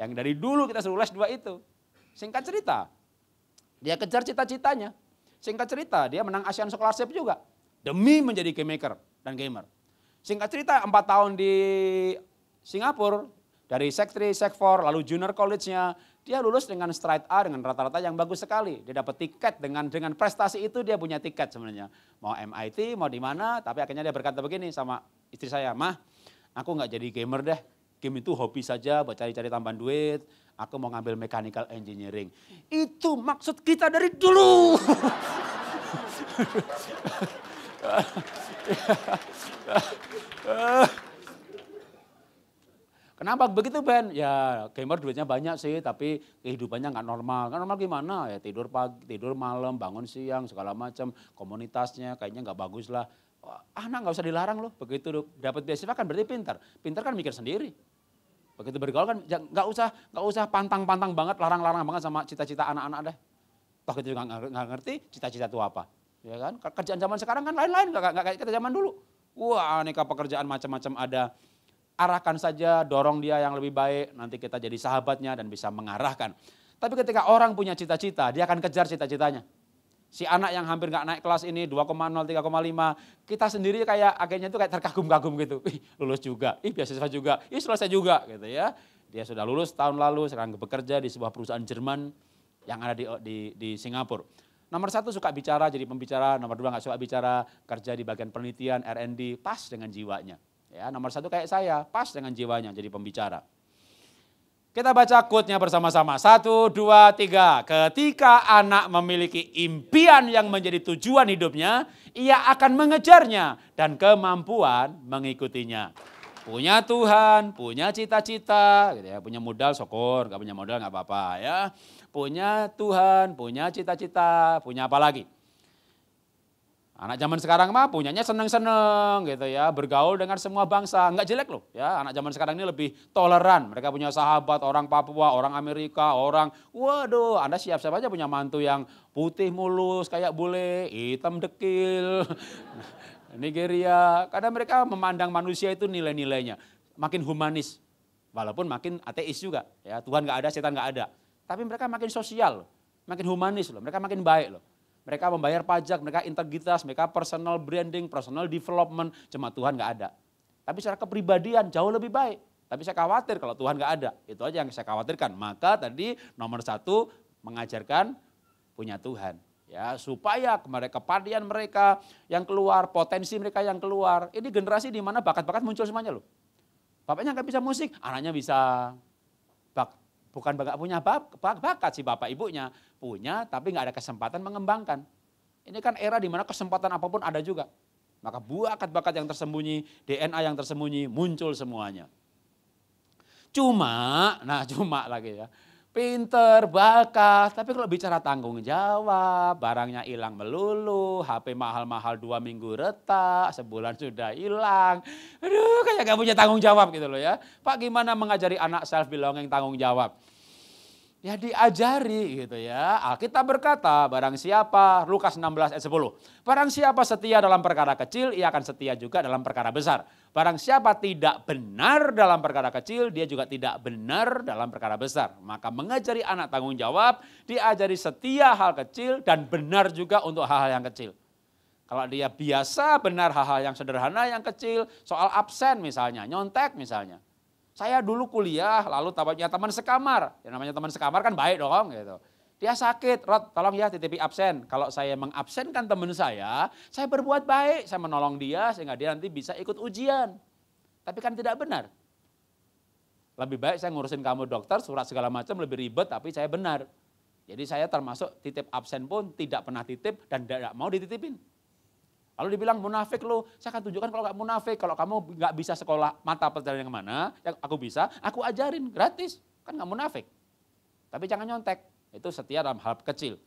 yang dari dulu kita suruh les dua itu. Singkat cerita, dia kejar cita-citanya. Singkat cerita, dia menang ASEAN Scholarship juga. Demi menjadi game maker dan gamer. Singkat cerita, empat tahun di Singapura, dari sektri 3, lalu Junior College-nya, dia lulus dengan straight A dengan rata-rata yang bagus sekali. Dia dapat tiket dengan dengan prestasi itu dia punya tiket sebenarnya. Mau MIT, mau di mana, tapi akhirnya dia berkata begini sama istri saya, "Mah, aku nggak jadi gamer deh. Game itu hobi saja buat cari-cari tambahan duit. Aku mau ngambil mechanical engineering." Itu maksud kita dari dulu. Kenapa begitu Ben? Ya gamer duitnya banyak sih, tapi kehidupannya nggak normal. Kan normal gimana? Ya tidur pagi, tidur malam, bangun siang, segala macam. Komunitasnya kayaknya nggak bagus lah. Anak ah, nggak usah dilarang loh. Begitu dapat beasiswa kan berarti pintar. Pintar kan mikir sendiri. Begitu bergaul kan nggak usah nggak usah pantang-pantang banget, larang-larang banget sama cita-cita anak-anak deh. Toh itu juga nggak ngerti cita-cita itu apa. Ya kan? Kerjaan zaman sekarang kan lain-lain, nggak kayak kita zaman dulu. Wah, aneka pekerjaan macam-macam ada arahkan saja, dorong dia yang lebih baik, nanti kita jadi sahabatnya dan bisa mengarahkan. Tapi ketika orang punya cita-cita, dia akan kejar cita-citanya. Si anak yang hampir nggak naik kelas ini 2,0, 3,5, kita sendiri kayak akhirnya itu kayak terkagum-kagum gitu. Ih, lulus juga, ih biasa juga, ih selesai juga gitu ya. Dia sudah lulus tahun lalu, sekarang bekerja di sebuah perusahaan Jerman yang ada di, di, di Singapura. Nomor satu suka bicara, jadi pembicara. Nomor dua nggak suka bicara, kerja di bagian penelitian, R&D, pas dengan jiwanya. Ya, nomor satu kayak saya, pas dengan jiwanya jadi pembicara. Kita baca quote-nya bersama-sama. Satu, dua, tiga. Ketika anak memiliki impian yang menjadi tujuan hidupnya, ia akan mengejarnya dan kemampuan mengikutinya. Punya Tuhan, punya cita-cita, gitu ya. punya modal syukur, gak punya modal gak apa-apa ya. Punya Tuhan, punya cita-cita, punya apa lagi? Anak zaman sekarang mah punyanya seneng-seneng gitu ya, bergaul dengan semua bangsa. Enggak jelek loh ya, anak zaman sekarang ini lebih toleran. Mereka punya sahabat, orang Papua, orang Amerika, orang, waduh Anda siap-siap aja punya mantu yang putih mulus kayak bule, hitam dekil, Nigeria. karena mereka memandang manusia itu nilai-nilainya. Makin humanis, walaupun makin ateis juga. ya Tuhan nggak ada, setan nggak ada. Tapi mereka makin sosial, makin humanis loh, mereka makin baik loh. Mereka membayar pajak, mereka integritas, mereka personal branding, personal development. Cuma Tuhan nggak ada. Tapi secara kepribadian jauh lebih baik. Tapi saya khawatir kalau Tuhan nggak ada. Itu aja yang saya khawatirkan. Maka tadi nomor satu mengajarkan punya Tuhan ya supaya kemarin kepadian mereka yang keluar, potensi mereka yang keluar. Ini generasi di mana bakat-bakat muncul semuanya loh. Bapaknya nggak bisa musik, anaknya bisa. Bukan bakat punya bak, bakat si bapak ibunya, punya tapi nggak ada kesempatan mengembangkan. Ini kan era di mana kesempatan apapun ada juga. Maka bakat-bakat yang tersembunyi, DNA yang tersembunyi muncul semuanya. Cuma, nah cuma lagi ya pinter, bakat. Tapi kalau bicara tanggung jawab, barangnya hilang melulu, HP mahal-mahal dua minggu retak, sebulan sudah hilang. Aduh, kayak gak punya tanggung jawab gitu loh ya. Pak gimana mengajari anak self belonging tanggung jawab? Ya diajari gitu ya. Alkitab berkata, barang siapa, Lukas 16 ayat 10. Barang siapa setia dalam perkara kecil, ia akan setia juga dalam perkara besar. Barang siapa tidak benar dalam perkara kecil, dia juga tidak benar dalam perkara besar. Maka mengajari anak tanggung jawab, diajari setia hal kecil dan benar juga untuk hal-hal yang kecil. Kalau dia biasa benar hal-hal yang sederhana, yang kecil, soal absen misalnya, nyontek misalnya. Saya dulu kuliah, lalu tabatnya teman sekamar. Yang namanya teman sekamar kan baik dong gitu. Dia sakit, Rod, tolong ya titipi absen. Kalau saya mengabsenkan teman saya, saya berbuat baik, saya menolong dia sehingga dia nanti bisa ikut ujian. Tapi kan tidak benar. Lebih baik saya ngurusin kamu dokter, surat segala macam lebih ribet, tapi saya benar. Jadi saya termasuk titip absen pun tidak pernah titip dan tidak mau dititipin. Lalu dibilang munafik lo, saya akan tunjukkan kalau nggak munafik. Kalau kamu nggak bisa sekolah mata pelajaran yang mana, yang aku bisa, aku ajarin gratis. Kan nggak munafik. Tapi jangan nyontek. Itu setia dalam hal kecil.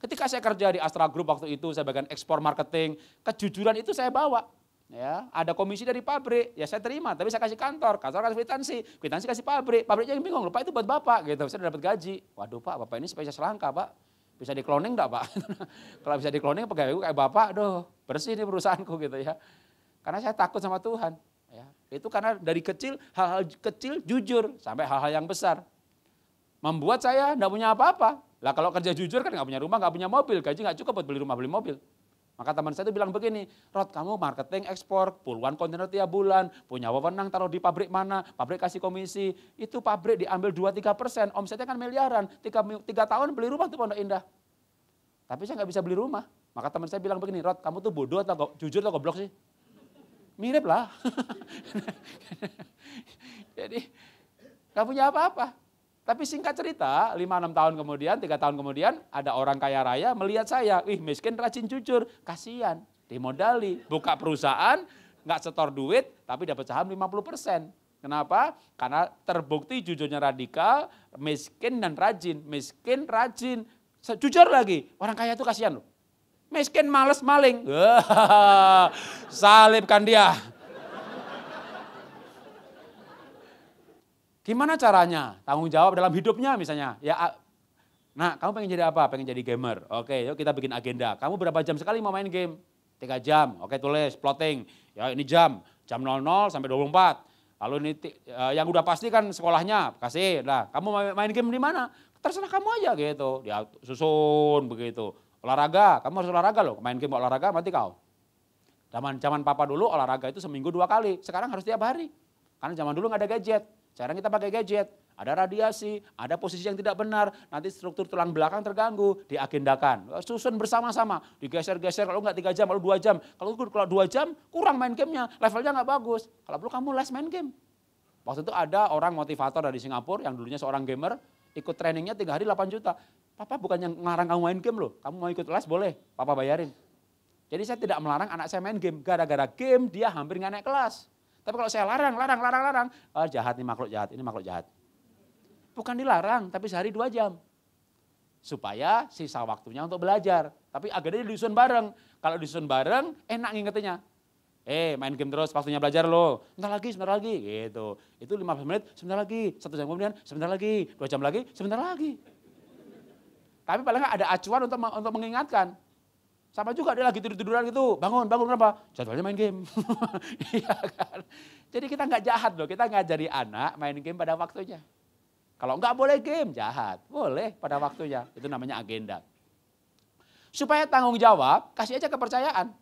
Ketika saya kerja di Astra Group waktu itu, saya bagian ekspor marketing, kejujuran itu saya bawa. Ya, ada komisi dari pabrik, ya saya terima, tapi saya kasih kantor, kantor kasih kwitansi, kwitansi kasih pabrik, pabriknya yang bingung, lupa itu buat bapak, gitu, saya dapat gaji. Waduh pak, bapak ini spesies langka pak, bisa dikloning cloning pak? Kalau bisa dikloning pegawai pegawaiku kayak bapak, aduh bersih ini perusahaanku gitu ya. Karena saya takut sama Tuhan. Ya, itu karena dari kecil hal-hal kecil jujur sampai hal-hal yang besar membuat saya tidak punya apa-apa. Lah kalau kerja jujur kan nggak punya rumah, nggak punya mobil, gaji nggak cukup buat beli rumah, beli mobil. Maka teman saya itu bilang begini, Rod kamu marketing ekspor, puluhan kontainer tiap bulan, punya wewenang taruh di pabrik mana, pabrik kasih komisi, itu pabrik diambil 2-3 persen, omsetnya kan miliaran, 3, 3 tahun beli rumah tuh Pondok Indah. Tapi saya nggak bisa beli rumah. Maka teman saya bilang begini, Rod kamu tuh bodoh atau jujur atau goblok sih? Mirip lah. Jadi nggak punya apa-apa. Tapi singkat cerita, 5-6 tahun kemudian, tiga tahun kemudian, ada orang kaya raya melihat saya, ih miskin rajin jujur, kasihan, dimodali, buka perusahaan, nggak setor duit, tapi dapat saham 50 persen. Kenapa? Karena terbukti jujurnya radikal, miskin dan rajin, miskin rajin. Jujur lagi, orang kaya itu kasihan loh. Miskin males maling. Salibkan dia. Gimana caranya? Tanggung jawab dalam hidupnya misalnya. Ya, nah kamu pengen jadi apa? Pengen jadi gamer. Oke, yuk kita bikin agenda. Kamu berapa jam sekali mau main game? Tiga jam. Oke, tulis plotting. Ya ini jam, jam 00 sampai 24. Lalu ini uh, yang udah pasti kan sekolahnya kasih. Nah, kamu main game di mana? Terserah kamu aja gitu. Dia ya, susun begitu. Olahraga, kamu harus olahraga loh. Main game olahraga mati kau. Zaman zaman papa dulu olahraga itu seminggu dua kali. Sekarang harus tiap hari. Karena zaman dulu nggak ada gadget. Sekarang kita pakai gadget, ada radiasi, ada posisi yang tidak benar, nanti struktur tulang belakang terganggu, diagendakan. Susun bersama-sama, digeser-geser, kalau enggak tiga jam, kalau dua jam. Kalau kalau dua jam, kurang main gamenya, levelnya enggak bagus. Kalau perlu kamu les main game. Waktu itu ada orang motivator dari Singapura yang dulunya seorang gamer, ikut trainingnya tiga hari 8 juta. Papa bukan yang ngarang kamu main game loh, kamu mau ikut les boleh, papa bayarin. Jadi saya tidak melarang anak saya main game, gara-gara game dia hampir nggak naik kelas. Tapi kalau saya larang, larang, larang, larang, oh, jahat nih makhluk jahat, ini makhluk jahat. Bukan dilarang, tapi sehari dua jam. Supaya sisa waktunya untuk belajar. Tapi agaknya disusun bareng. Kalau disusun bareng, enak ngingetnya. Eh, main game terus, waktunya belajar loh. Sebentar lagi, sebentar lagi, gitu. Itu 15 menit, sebentar lagi. Satu jam kemudian, sebentar lagi. Dua jam lagi, sebentar lagi. Tapi paling nggak ada acuan untuk untuk mengingatkan. Sama juga dia lagi tidur-tiduran gitu, bangun, bangun kenapa? Jadwalnya main game. iya kan? Jadi kita nggak jahat loh, kita ngajari anak main game pada waktunya. Kalau nggak boleh game, jahat. Boleh pada waktunya, itu namanya agenda. Supaya tanggung jawab, kasih aja kepercayaan.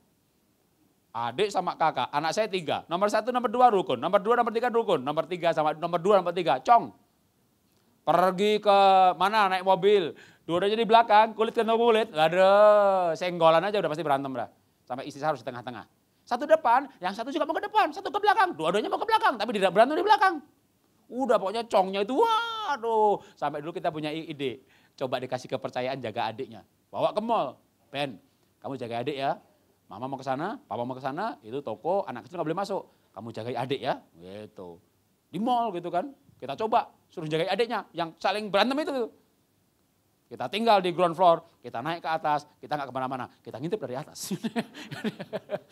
Adik sama kakak, anak saya tiga. Nomor satu, nomor dua rukun. Nomor dua, nomor tiga rukun. Nomor tiga sama nomor dua, nomor tiga. Cong. Pergi ke mana naik mobil Dua-duanya di belakang, kulit ke kulit. Aduh, senggolan aja udah pasti berantem lah Sampai istri harus di tengah-tengah. Satu depan, yang satu juga mau ke depan, satu ke belakang. Dua-duanya mau ke belakang, tapi tidak berantem di belakang. Udah pokoknya congnya itu, waduh. Sampai dulu kita punya ide. Coba dikasih kepercayaan jaga adiknya. Bawa ke mall. Ben, kamu jaga adik ya. Mama mau ke sana, papa mau ke sana, itu toko, anak kecil gak boleh masuk. Kamu jaga adik ya, gitu. Di mall gitu kan. Kita coba, suruh jaga adiknya. Yang saling berantem itu. Gitu. Kita tinggal di ground floor, kita naik ke atas, kita nggak kemana-mana, kita ngintip dari atas.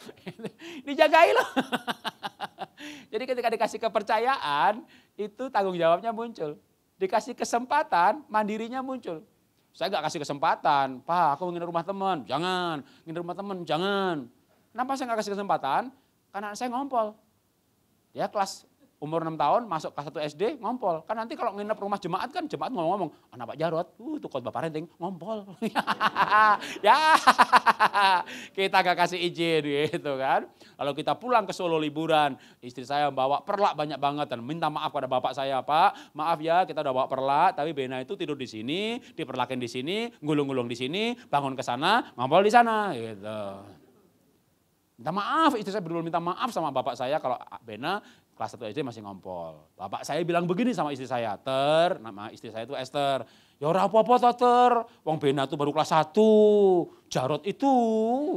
Dijagai loh. Jadi ketika dikasih kepercayaan, itu tanggung jawabnya muncul. Dikasih kesempatan, mandirinya muncul. Saya nggak kasih kesempatan, Pak aku nginep rumah teman, jangan. Nginep rumah teman, jangan. Kenapa saya nggak kasih kesempatan? Karena saya ngompol. Dia kelas umur 6 tahun masuk ke satu SD ngompol. Kan nanti kalau nginep rumah jemaat kan jemaat ngomong-ngomong, anak Pak Jarot, uh tuh bapak renting ngompol. ya. kita gak kasih izin gitu kan. Lalu kita pulang ke Solo liburan, istri saya bawa perlak banyak banget dan minta maaf pada bapak saya, Pak. Maaf ya, kita udah bawa perlak, tapi Bena itu tidur di sini, diperlakin di sini, gulung-gulung di sini, bangun ke sana, ngompol di sana gitu. Minta maaf, istri saya berdua minta maaf sama bapak saya kalau Bena kelas 1 SD masih ngompol. Bapak saya bilang begini sama istri saya, Ter, nama istri saya itu Esther. Ya ora apa-apa ta, Ter. Wong Bena tuh baru kelas 1. Jarot itu.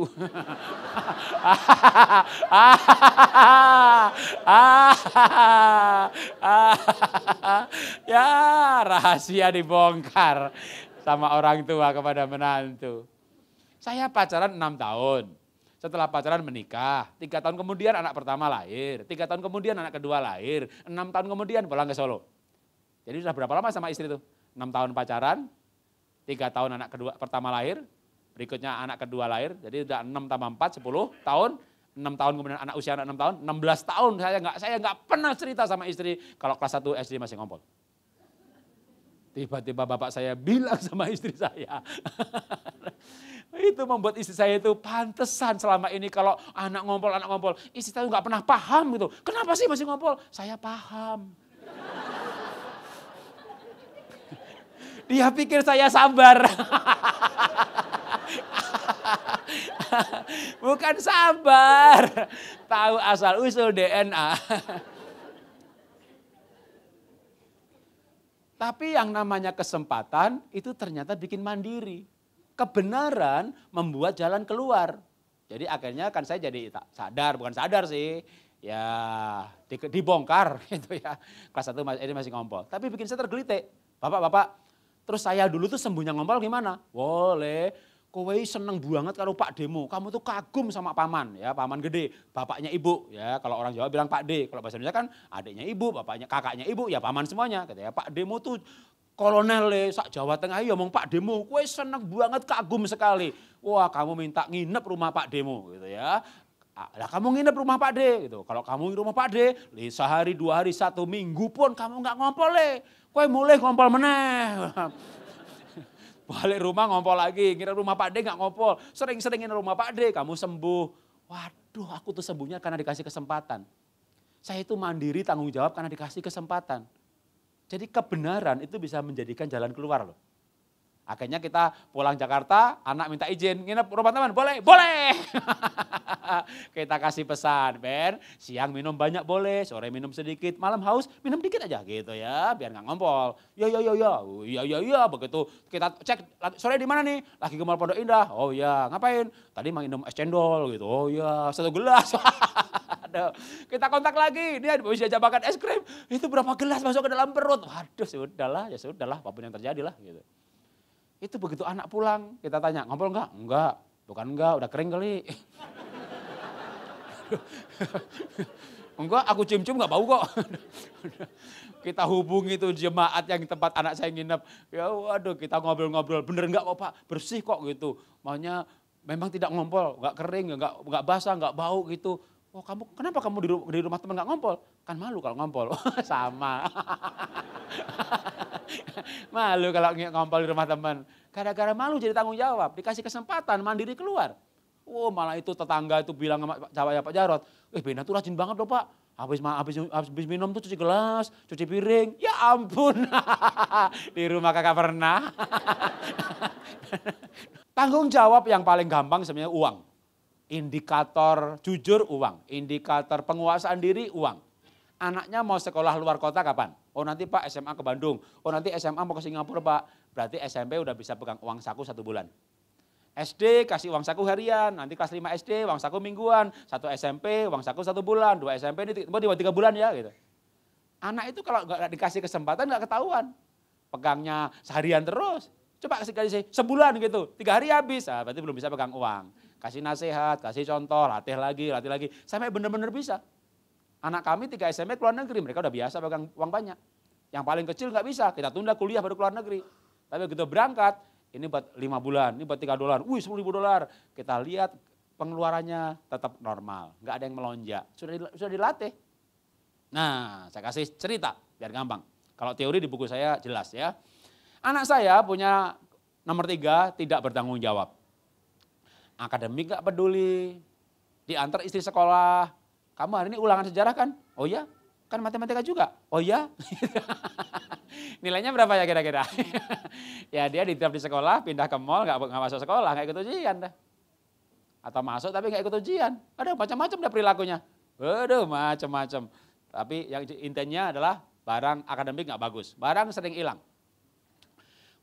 ya, rahasia dibongkar sama orang tua kepada menantu. Saya pacaran 6 tahun. Setelah pacaran menikah, tiga tahun kemudian anak pertama lahir, tiga tahun kemudian anak kedua lahir, enam tahun kemudian pulang ke Solo. Jadi sudah berapa lama sama istri itu? Enam tahun pacaran, tiga tahun anak kedua pertama lahir, berikutnya anak kedua lahir, jadi sudah enam tambah empat, sepuluh tahun, enam tahun kemudian anak usia anak enam tahun, enam belas tahun saya nggak saya nggak pernah cerita sama istri kalau kelas satu SD masih ngompol. Tiba-tiba bapak saya bilang sama istri saya. Itu membuat istri saya itu pantesan selama ini kalau anak ngompol, anak ngompol. Istri saya nggak pernah paham gitu. Kenapa sih masih ngompol? Saya paham. Dia pikir saya sabar. Bukan sabar. Tahu asal usul DNA. Tapi yang namanya kesempatan itu ternyata bikin mandiri kebenaran membuat jalan keluar. Jadi akhirnya kan saya jadi sadar, bukan sadar sih, ya dibongkar gitu ya. Kelas 1 ini masih ngompol, tapi bikin saya tergelitik. Bapak-bapak, terus saya dulu tuh sembuhnya ngompol gimana? Boleh, kowe seneng banget kalau Pak Demo, kamu tuh kagum sama paman ya, paman gede, bapaknya ibu ya. Kalau orang Jawa bilang Pak D, kalau bahasa Indonesia kan adiknya ibu, bapaknya kakaknya ibu, ya paman semuanya gitu ya. Pak Demo tuh kolonel eh, sak Jawa Tengah ya omong Pak Demo, kue seneng banget kagum sekali. Wah kamu minta nginep rumah Pak Demo gitu ya. Ah, lah kamu nginep rumah Pak De gitu. Kalau kamu nginep rumah Pak De, sehari dua hari satu minggu pun kamu nggak ngompol deh. Kue mulai ngompol meneh. Balik rumah ngompol lagi, nginep rumah Pak De nggak ngompol. Sering-sering nginep rumah Pak De, kamu sembuh. Waduh aku tuh sembuhnya karena dikasih kesempatan. Saya itu mandiri tanggung jawab karena dikasih kesempatan. Jadi kebenaran itu bisa menjadikan jalan keluar loh. Akhirnya kita pulang Jakarta, anak minta izin, nginep rumah teman, boleh? Boleh! kita kasih pesan, Ben, siang minum banyak boleh, sore minum sedikit, malam haus, minum dikit aja gitu ya, biar nggak ngompol. Ya, ya, ya, ya, ya, ya, ya, begitu kita cek, sore di mana nih? Lagi ke Pondok Indah, oh ya, ngapain? Tadi mau minum es cendol gitu, oh ya, satu gelas. Aduh, kita kontak lagi, dia bisa jabakan es krim, itu berapa gelas masuk ke dalam perut? Waduh, sudahlah, ya sudahlah, apapun yang terjadi lah gitu. Itu begitu anak pulang, kita tanya, ngompol enggak? Enggak, bukan enggak, udah kering kali. enggak, aku cium-cium enggak bau kok. kita hubungi tuh jemaat yang tempat anak saya nginep. Ya waduh, kita ngobrol-ngobrol, bener enggak kok Pak? Bersih kok gitu. Maunya memang tidak ngompol, enggak kering, enggak, enggak basah, enggak bau gitu. Oh kamu kenapa kamu di, di rumah teman nggak ngompol? Kan malu kalau ngompol. Sama. malu kalau ngompol di rumah teman. Gara-gara malu jadi tanggung jawab. Dikasih kesempatan mandiri keluar. Oh malah itu tetangga itu bilang sama ya Pak Jarot. Eh Bena tuh rajin banget loh Pak. Habis, habis, habis minum tuh cuci gelas, cuci piring. Ya ampun. di rumah kakak pernah. tanggung jawab yang paling gampang sebenarnya uang. Indikator jujur uang, indikator penguasaan diri uang. Anaknya mau sekolah luar kota kapan? Oh nanti Pak SMA ke Bandung, oh nanti SMA mau ke Singapura Pak. Berarti SMP udah bisa pegang uang saku satu bulan. SD kasih uang saku harian, nanti kelas 5 SD uang saku mingguan, satu SMP uang saku satu bulan, dua SMP ini tiba tiga bulan ya gitu. Anak itu kalau nggak dikasih kesempatan nggak ketahuan, pegangnya seharian terus. Coba kasih kasih sebulan gitu, tiga hari habis, ah, berarti belum bisa pegang uang. Kasih nasihat, kasih contoh, latih lagi, latih lagi. Sampai benar-benar bisa. Anak kami tiga SMP keluar negeri, mereka udah biasa pegang uang banyak. Yang paling kecil nggak bisa, kita tunda kuliah baru keluar negeri. Tapi begitu berangkat, ini buat lima bulan, ini buat tiga dolar, wih sepuluh ribu dolar. Kita lihat pengeluarannya tetap normal, nggak ada yang melonjak. Sudah, sudah dilatih. Nah, saya kasih cerita biar gampang. Kalau teori di buku saya jelas ya. Anak saya punya nomor tiga tidak bertanggung jawab. Akademik gak peduli. Diantar istri sekolah. Kamu hari ini ulangan sejarah kan? Oh iya, kan matematika juga. Oh iya. Nilainya berapa ya kira-kira? ya dia ditiap di sekolah, pindah ke mall, gak, nggak masuk sekolah, gak ikut ujian dah. Atau masuk tapi gak ikut ujian. Ada macam-macam dah perilakunya. Waduh macam-macam. Tapi yang intinya adalah barang akademik gak bagus. Barang sering hilang.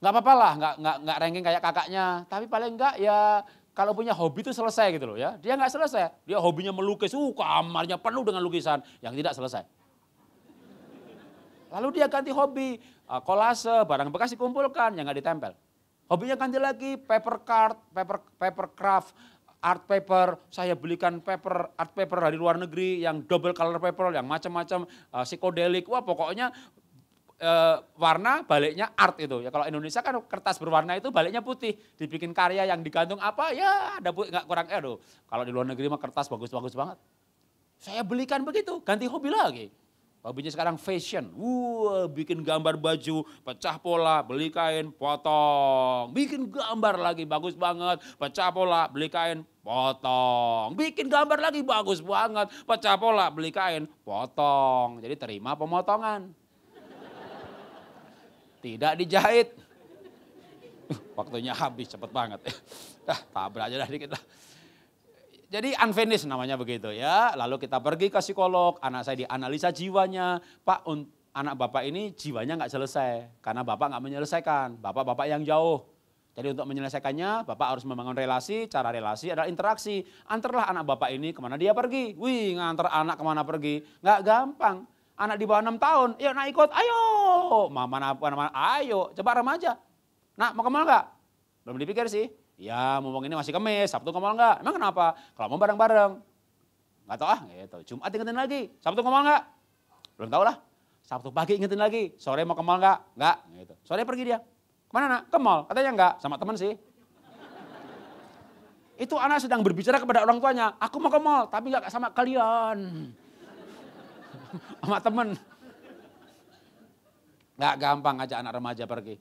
Gak apa-apa lah, gak, nggak, nggak ranking kayak kakaknya. Tapi paling nggak ya kalau punya hobi itu selesai gitu loh ya. Dia nggak selesai. Dia hobinya melukis, uh kamarnya penuh dengan lukisan yang tidak selesai. Lalu dia ganti hobi, ah, kolase, barang bekas dikumpulkan yang nggak ditempel. Hobinya ganti lagi, paper card, paper, paper craft, art paper, saya belikan paper art paper dari luar negeri yang double color paper, yang macam-macam ah, psikodelik. Wah, pokoknya e, warna baliknya art itu. Ya kalau Indonesia kan kertas berwarna itu baliknya putih. Dibikin karya yang digantung apa ya ada nggak kurang eh aduh. Kalau di luar negeri mah kertas bagus-bagus banget. Saya belikan begitu, ganti hobi lagi. Hobinya sekarang fashion. Wah, bikin gambar baju, pecah pola, beli kain, potong. Bikin gambar lagi, bagus banget. Pecah pola, beli kain, potong. Bikin gambar lagi, bagus banget. Pecah pola, beli kain, potong. Jadi terima pemotongan. Tidak dijahit. Waktunya habis cepet banget. Dah, tabrak aja dah dikit lah. Jadi unfinished namanya begitu ya. Lalu kita pergi ke psikolog, anak saya dianalisa jiwanya. Pak, anak bapak ini jiwanya nggak selesai. Karena bapak nggak menyelesaikan, bapak-bapak yang jauh. Jadi untuk menyelesaikannya, Bapak harus membangun relasi, cara relasi adalah interaksi. Antarlah anak Bapak ini kemana dia pergi. Wih, ngantar anak kemana pergi. Nggak gampang. Anak di bawah 6 tahun, ya nak ikut, ayo. Mama, mana, mana, ayo. Coba remaja. Nak, mau ke nggak? Belum dipikir sih. Ya, mumpung ini masih kemis, Sabtu ke nggak? Emang kenapa? Kalau mau bareng-bareng. Nggak tahu ah, gitu. Jumat ingetin lagi. Sabtu ke nggak? Belum tahu lah. Sabtu pagi ingetin lagi. Sore mau ke nggak? Nggak, gitu. Sore pergi dia. Kemana nak? Ke Katanya nggak, sama teman sih. Itu anak sedang berbicara kepada orang tuanya. Aku mau ke mall, tapi nggak sama kalian sama temen. Nggak gampang ngajak anak remaja pergi.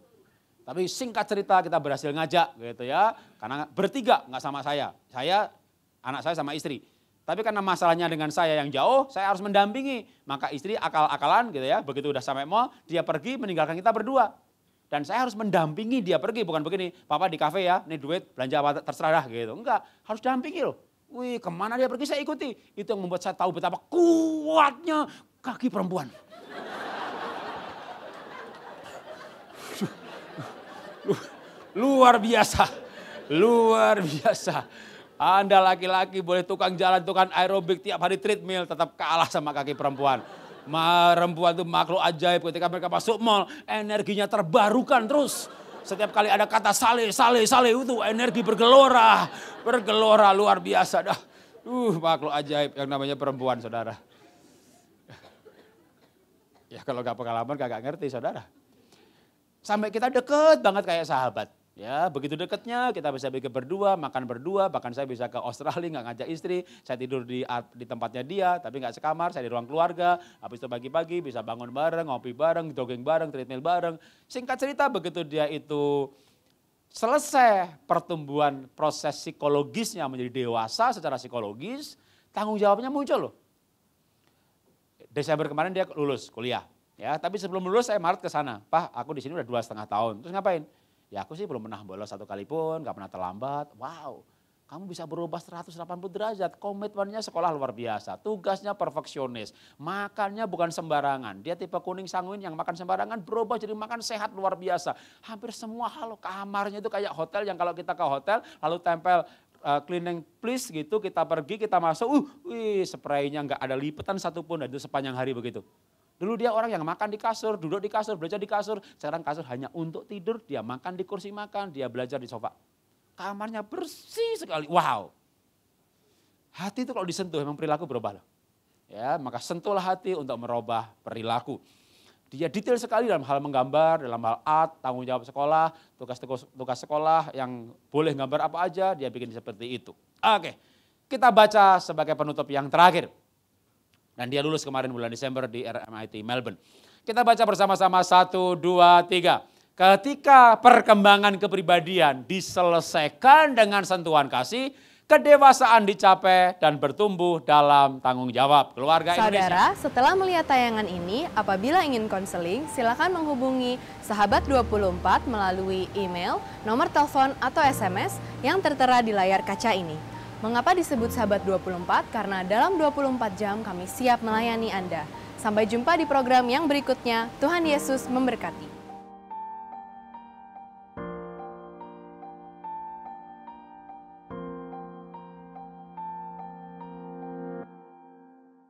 Tapi singkat cerita kita berhasil ngajak gitu ya. Karena bertiga nggak sama saya. Saya, anak saya sama istri. Tapi karena masalahnya dengan saya yang jauh, saya harus mendampingi. Maka istri akal-akalan gitu ya, begitu udah sampai mall, dia pergi meninggalkan kita berdua. Dan saya harus mendampingi dia pergi, bukan begini, papa di kafe ya, ini duit, belanja apa terserah dah gitu. Enggak, harus dampingi loh. Wih, kemana dia pergi saya ikuti. Itu yang membuat saya tahu betapa kuatnya kaki perempuan. Luar biasa. Luar biasa. Anda laki-laki boleh tukang jalan, tukang aerobik tiap hari treadmill tetap kalah sama kaki perempuan. Perempuan itu makhluk ajaib ketika mereka masuk mall energinya terbarukan terus. Setiap kali ada kata saleh, saleh, saleh itu energi bergelora. Bergelora luar biasa dah. Uh, makhluk ajaib yang namanya perempuan saudara. Ya kalau gak pengalaman kagak ngerti saudara. Sampai kita deket banget kayak sahabat. Ya, begitu dekatnya kita bisa pergi berdua, makan berdua, bahkan saya bisa ke Australia nggak ngajak istri, saya tidur di di tempatnya dia, tapi nggak sekamar, saya di ruang keluarga. Habis itu pagi-pagi bisa bangun bareng, ngopi bareng, jogging bareng, treadmill bareng. Singkat cerita begitu dia itu selesai pertumbuhan proses psikologisnya menjadi dewasa secara psikologis, tanggung jawabnya muncul loh. Desember kemarin dia lulus kuliah, ya. Tapi sebelum lulus saya Maret ke sana, Pak, aku di sini udah dua setengah tahun. Terus ngapain? Ya aku sih belum pernah bolos satu kali pun, gak pernah terlambat. Wow, kamu bisa berubah 180 derajat. Komitmennya sekolah luar biasa. Tugasnya perfeksionis. Makannya bukan sembarangan. Dia tipe kuning sanguin yang makan sembarangan berubah jadi makan sehat luar biasa. Hampir semua hal kamarnya itu kayak hotel yang kalau kita ke hotel lalu tempel uh, cleaning please gitu kita pergi kita masuk uh wih spraynya nggak ada lipatan satupun dan itu sepanjang hari begitu Dulu dia orang yang makan di kasur, duduk di kasur, belajar di kasur. Sekarang kasur hanya untuk tidur, dia makan di kursi makan, dia belajar di sofa. Kamarnya bersih sekali, wow. Hati itu kalau disentuh memang perilaku berubah loh. Ya, maka sentuhlah hati untuk merubah perilaku. Dia detail sekali dalam hal menggambar, dalam hal art, tanggung jawab sekolah, tugas-tugas tugas sekolah yang boleh gambar apa aja, dia bikin seperti itu. Oke, kita baca sebagai penutup yang terakhir. Dan dia lulus kemarin bulan Desember di RMIT Melbourne. Kita baca bersama-sama satu, dua, tiga. Ketika perkembangan kepribadian diselesaikan dengan sentuhan kasih, kedewasaan dicapai dan bertumbuh dalam tanggung jawab keluarga Saudara, Indonesia. Saudara, setelah melihat tayangan ini, apabila ingin konseling, silakan menghubungi Sahabat 24 melalui email, nomor telepon atau SMS yang tertera di layar kaca ini. Mengapa disebut Sahabat 24? Karena dalam 24 jam kami siap melayani Anda. Sampai jumpa di program yang berikutnya. Tuhan Yesus memberkati.